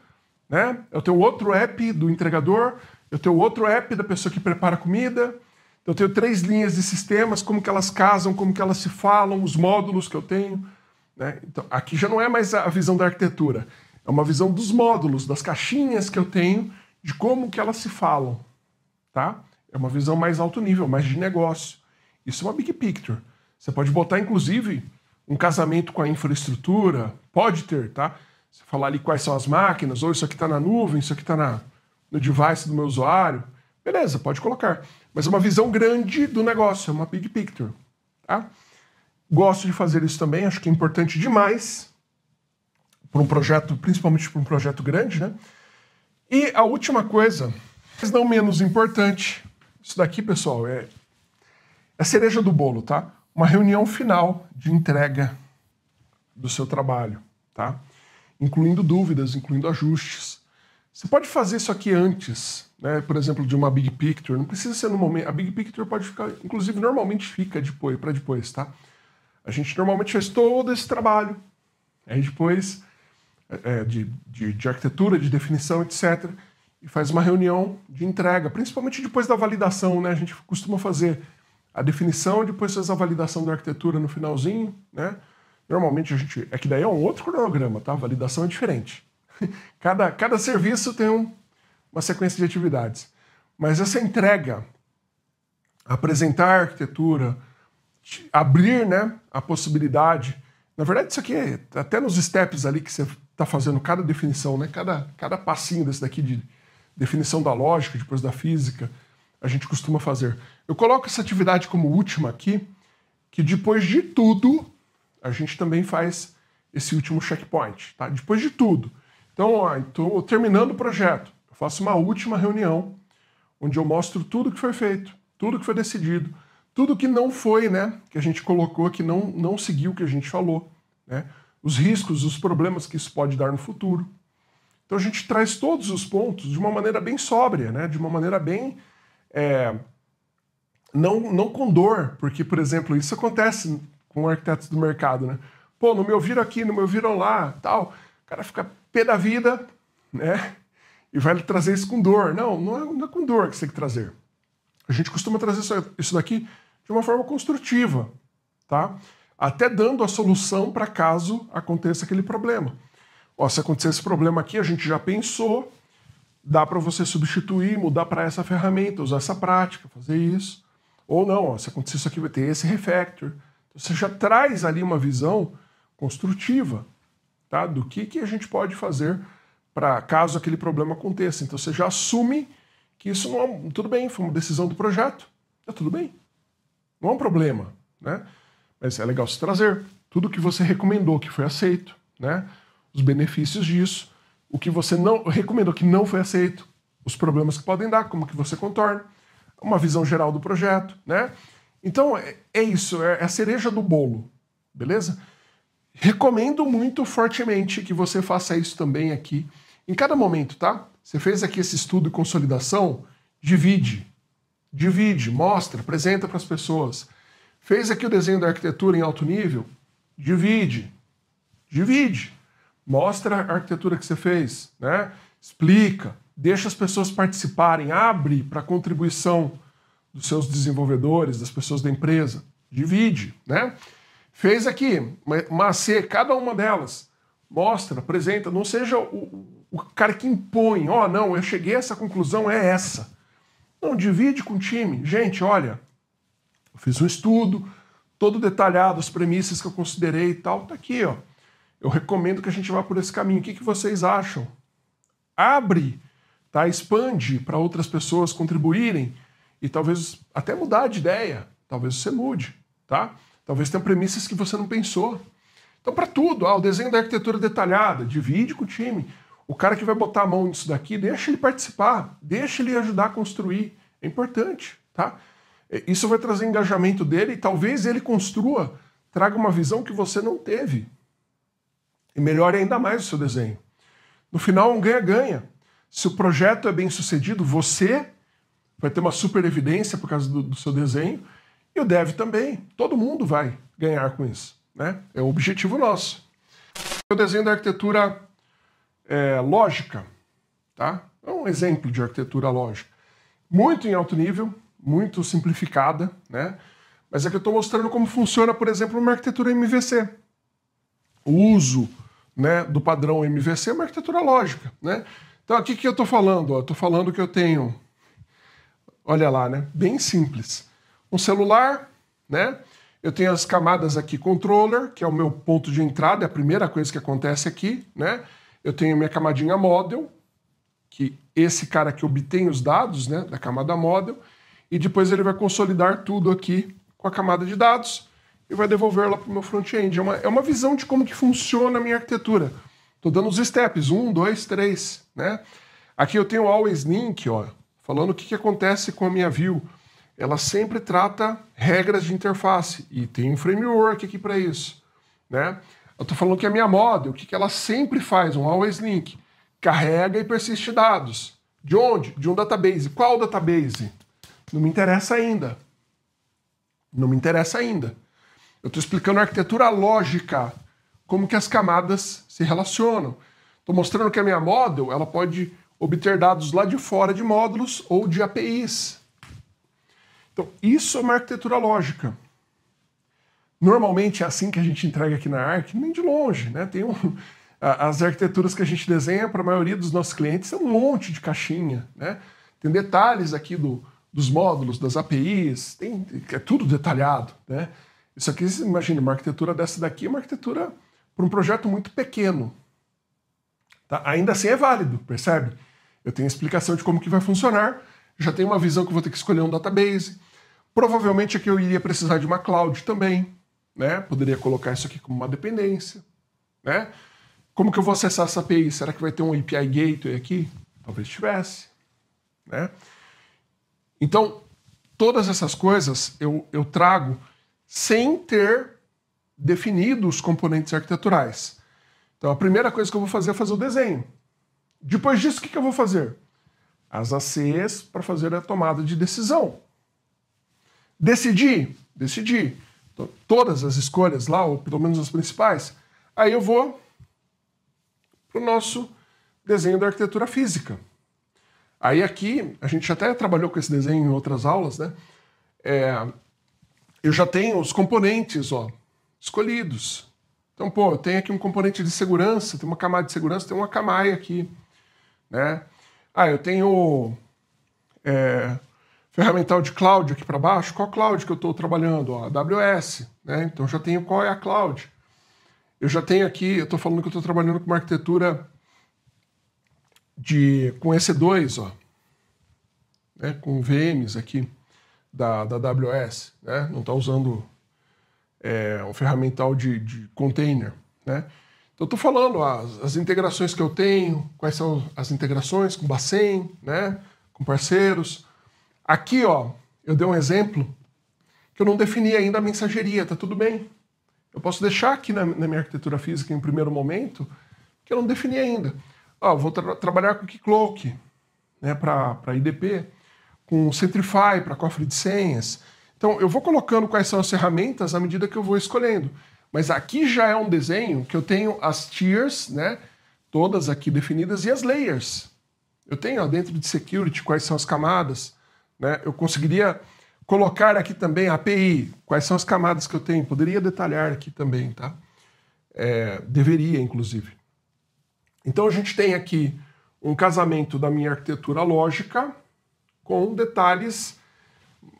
né? Eu tenho outro app do entregador, eu tenho outro app da pessoa que prepara a comida. Então, eu tenho três linhas de sistemas, como que elas casam, como que elas se falam, os módulos que eu tenho. Né? Então, aqui já não é mais a visão da arquitetura, é uma visão dos módulos, das caixinhas que eu tenho, de como que elas se falam. Tá? É uma visão mais alto nível, mais de negócio. Isso é uma big picture. Você pode botar, inclusive, um casamento com a infraestrutura, pode ter, tá? Você falar ali quais são as máquinas, ou isso aqui está na nuvem, isso aqui está no device do meu usuário. Beleza, pode colocar. Mas é uma visão grande do negócio, é uma big picture, tá? Gosto de fazer isso também, acho que é importante demais para um projeto, principalmente para um projeto grande, né? E a última coisa, mas não menos importante, isso daqui, pessoal, é, é a cereja do bolo, tá? Uma reunião final de entrega do seu trabalho, tá? Incluindo dúvidas, incluindo ajustes. Você pode fazer isso aqui antes, né? Por exemplo, de uma big picture. Não precisa ser no momento. A big picture pode ficar, inclusive, normalmente fica depois, para depois, tá? A gente normalmente faz todo esse trabalho. Aí depois, é, é de, de, de arquitetura, de definição, etc. E faz uma reunião de entrega, principalmente depois da validação, né? A gente costuma fazer a definição, depois faz a validação da arquitetura no finalzinho, né? Normalmente a gente. É que daí é um outro cronograma, tá? A validação é diferente. Cada, cada serviço tem um, uma sequência de atividades. Mas essa entrega, apresentar a arquitetura, abrir né, a possibilidade. Na verdade, isso aqui é até nos steps ali que você está fazendo cada definição, né, cada, cada passinho desse daqui de definição da lógica, depois da física, a gente costuma fazer. Eu coloco essa atividade como última aqui, que depois de tudo, a gente também faz esse último checkpoint, tá? Depois de tudo. Então, estou terminando o projeto. Eu faço uma última reunião onde eu mostro tudo que foi feito, tudo que foi decidido, tudo que não foi, né? Que a gente colocou que não, não seguiu o que a gente falou, né? Os riscos, os problemas que isso pode dar no futuro. Então a gente traz todos os pontos de uma maneira bem sóbria, né? De uma maneira bem. É, não, não com dor, porque, por exemplo, isso acontece com arquitetos do mercado, né? Pô, não me ouviram aqui, não me ouviram lá, tal. O cara fica pé da vida, né? E vai trazer isso com dor. Não, não é, não é com dor que você tem que trazer. A gente costuma trazer isso daqui de uma forma construtiva, tá? Até dando a solução para caso aconteça aquele problema. Ó, se acontecer esse problema aqui, a gente já pensou, dá para você substituir, mudar para essa ferramenta, usar essa prática, fazer isso. Ou não, ó, se acontecer isso aqui, vai ter esse refactor. Então, você já traz ali uma visão construtiva tá? do que, que a gente pode fazer para caso aquele problema aconteça. Então você já assume que isso não. É tudo bem, foi uma decisão do projeto, tá tudo bem. Não é um problema, né? Mas é legal se trazer tudo que você recomendou que foi aceito, né? Os benefícios disso, o que você não recomendou que não foi aceito, os problemas que podem dar, como que você contorna, uma visão geral do projeto, né? Então é, é isso, é, é a cereja do bolo, beleza? Recomendo muito fortemente que você faça isso também aqui, em cada momento, tá? Você fez aqui esse estudo e consolidação, divide, divide, mostra, apresenta para as pessoas. Fez aqui o desenho da arquitetura em alto nível, divide, divide, mostra a arquitetura que você fez, né? Explica, deixa as pessoas participarem, abre para a contribuição dos seus desenvolvedores, das pessoas da empresa, divide, né? Fez aqui, macê, cada uma delas, mostra, apresenta, não seja o, o cara que impõe, ó, oh, não, eu cheguei a essa conclusão, é essa. Não, divide com o time. Gente, olha, eu fiz um estudo, todo detalhado, as premissas que eu considerei e tal, tá aqui, ó. Eu recomendo que a gente vá por esse caminho. O que, que vocês acham? Abre, tá? Expande para outras pessoas contribuírem e talvez até mudar de ideia. Talvez você mude, tá? Talvez tenha premissas que você não pensou. Então, para tudo, ah, o desenho da arquitetura detalhada, divide com o time. O cara que vai botar a mão nisso daqui, deixa ele participar, deixa ele ajudar a construir. É importante, tá? É, isso vai trazer engajamento dele e talvez ele construa, traga uma visão que você não teve. E melhore ainda mais o seu desenho. No final, um ganha-ganha. Se o projeto é bem sucedido, você vai ter uma super evidência por causa do, do seu desenho e o dev também. Todo mundo vai ganhar com isso. Né? É o objetivo nosso. O desenho da arquitetura é, lógica, tá? É um exemplo de arquitetura lógica. Muito em alto nível, muito simplificada, né? Mas é que eu estou mostrando como funciona, por exemplo, uma arquitetura MVC. O uso né, do padrão MVC é uma arquitetura lógica, né? Então, aqui que eu estou falando? Estou falando que eu tenho, olha lá, né? Bem simples. Um celular, né? Eu tenho as camadas aqui, controller, que é o meu ponto de entrada, é a primeira coisa que acontece aqui, né? eu tenho minha camadinha model, que esse cara que obtém os dados né, da camada model, e depois ele vai consolidar tudo aqui com a camada de dados e vai devolver lá para o meu front-end. É uma, é uma visão de como que funciona a minha arquitetura. Estou dando os steps, um, dois, três. Né? Aqui eu tenho o Always Link, ó, falando o que, que acontece com a minha view. Ela sempre trata regras de interface e tem um framework aqui para isso. Né? Eu estou falando que é a minha model, o que, que ela sempre faz, um always link, carrega e persiste dados. De onde? De um database. Qual database? Não me interessa ainda. Não me interessa ainda. Eu estou explicando a arquitetura lógica, como que as camadas se relacionam. Estou mostrando que a minha model ela pode obter dados lá de fora de módulos ou de APIs. Então, isso é uma arquitetura lógica. Normalmente é assim que a gente entrega aqui na ARC, nem de longe, né? Tem um, as arquiteturas que a gente desenha para a maioria dos nossos clientes é um monte de caixinha, né? Tem detalhes aqui do, dos módulos, das APIs, tem, é tudo detalhado, né? Isso aqui, você imagina, uma arquitetura dessa daqui é uma arquitetura para um projeto muito pequeno. Tá? Ainda assim é válido, percebe? Eu tenho explicação de como que vai funcionar, já tenho uma visão que vou ter que escolher um database. Provavelmente aqui eu iria precisar de uma cloud também, né? Poderia colocar isso aqui como uma dependência, né? Como que eu vou acessar essa API? Será que vai ter um API gateway aqui? Talvez tivesse, né? Então, todas essas coisas eu, eu trago sem ter definido os componentes arquiteturais. Então, a primeira coisa que eu vou fazer é fazer o desenho. Depois disso, o que, que eu vou fazer? As ACs para fazer a tomada de decisão. Decidi? Decidi todas as escolhas lá, ou pelo menos as principais, aí eu vou para o nosso desenho da arquitetura física. Aí aqui, a gente até trabalhou com esse desenho em outras aulas, né? É, eu já tenho os componentes ó, escolhidos. Então, pô, eu tenho aqui um componente de segurança, tem uma camada de segurança, tem uma camaia aqui, né? Ah, eu tenho é, ferramental de cloud aqui para baixo, qual cloud que eu estou trabalhando? Ó, AWS, né? Então já tenho qual é a cloud. Eu já tenho aqui, eu estou falando que eu estou trabalhando com uma arquitetura de com EC2, ó, né? com VMs aqui da, da AWS, né? Não está usando é, um ferramental de, de container, né? Então, estou falando as, as, integrações que eu tenho, quais são as integrações com Bacen, né, com parceiros, Aqui, ó, eu dei um exemplo que eu não defini ainda a mensageria, tá tudo bem. Eu posso deixar aqui na, na minha arquitetura física em um primeiro momento, que eu não defini ainda. Ó, vou tra trabalhar com Keycloak, né, para IDP, com Centrify para cofre de senhas. Então, eu vou colocando quais são as ferramentas à medida que eu vou escolhendo. Mas aqui já é um desenho que eu tenho as tiers, né, todas aqui definidas, e as layers. Eu tenho ó, dentro de security quais são as camadas. Né? Eu conseguiria colocar aqui também a API, quais são as camadas que eu tenho, poderia detalhar aqui também, tá? É, deveria, inclusive. Então a gente tem aqui um casamento da minha arquitetura lógica com detalhes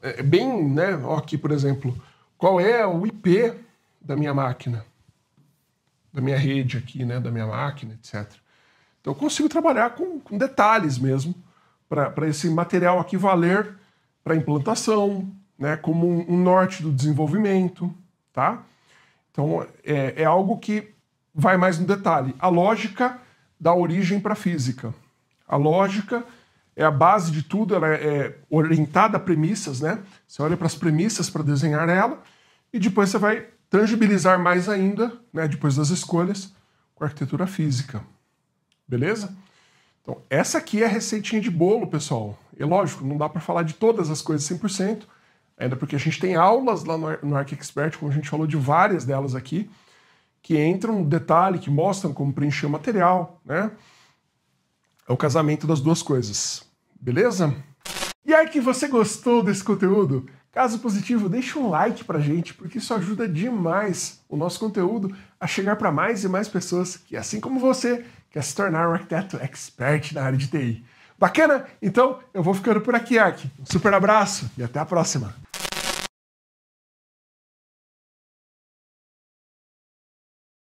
é, bem, né? Aqui, por exemplo, qual é o IP da minha máquina, da minha rede aqui, né? Da minha máquina, etc. Então eu consigo trabalhar com, com detalhes mesmo para esse material aqui valer para implantação, né, como um, um, norte do desenvolvimento, tá? Então é, é, algo que vai mais no detalhe. A lógica dá origem para a física. A lógica é a base de tudo, ela é, é orientada a premissas, né? Você olha para as premissas para desenhar ela e depois você vai tangibilizar mais ainda, né, depois das escolhas, com a arquitetura física. Beleza? Então, essa aqui é a receitinha de bolo, pessoal. E lógico, não dá para falar de todas as coisas 100%, ainda porque a gente tem aulas lá no, Arc Expert, como a gente falou de várias delas aqui, que entram no detalhe, que mostram como preencher o material, né? É o casamento das duas coisas, beleza? E aí que você gostou desse conteúdo? Caso positivo, deixa um like pra gente, porque isso ajuda demais o nosso conteúdo a chegar para mais e mais pessoas que, assim como você, quer se tornar um arquiteto expert na área de TI. Bacana? Então eu vou ficando por aqui, Ark. Um super abraço e até a próxima!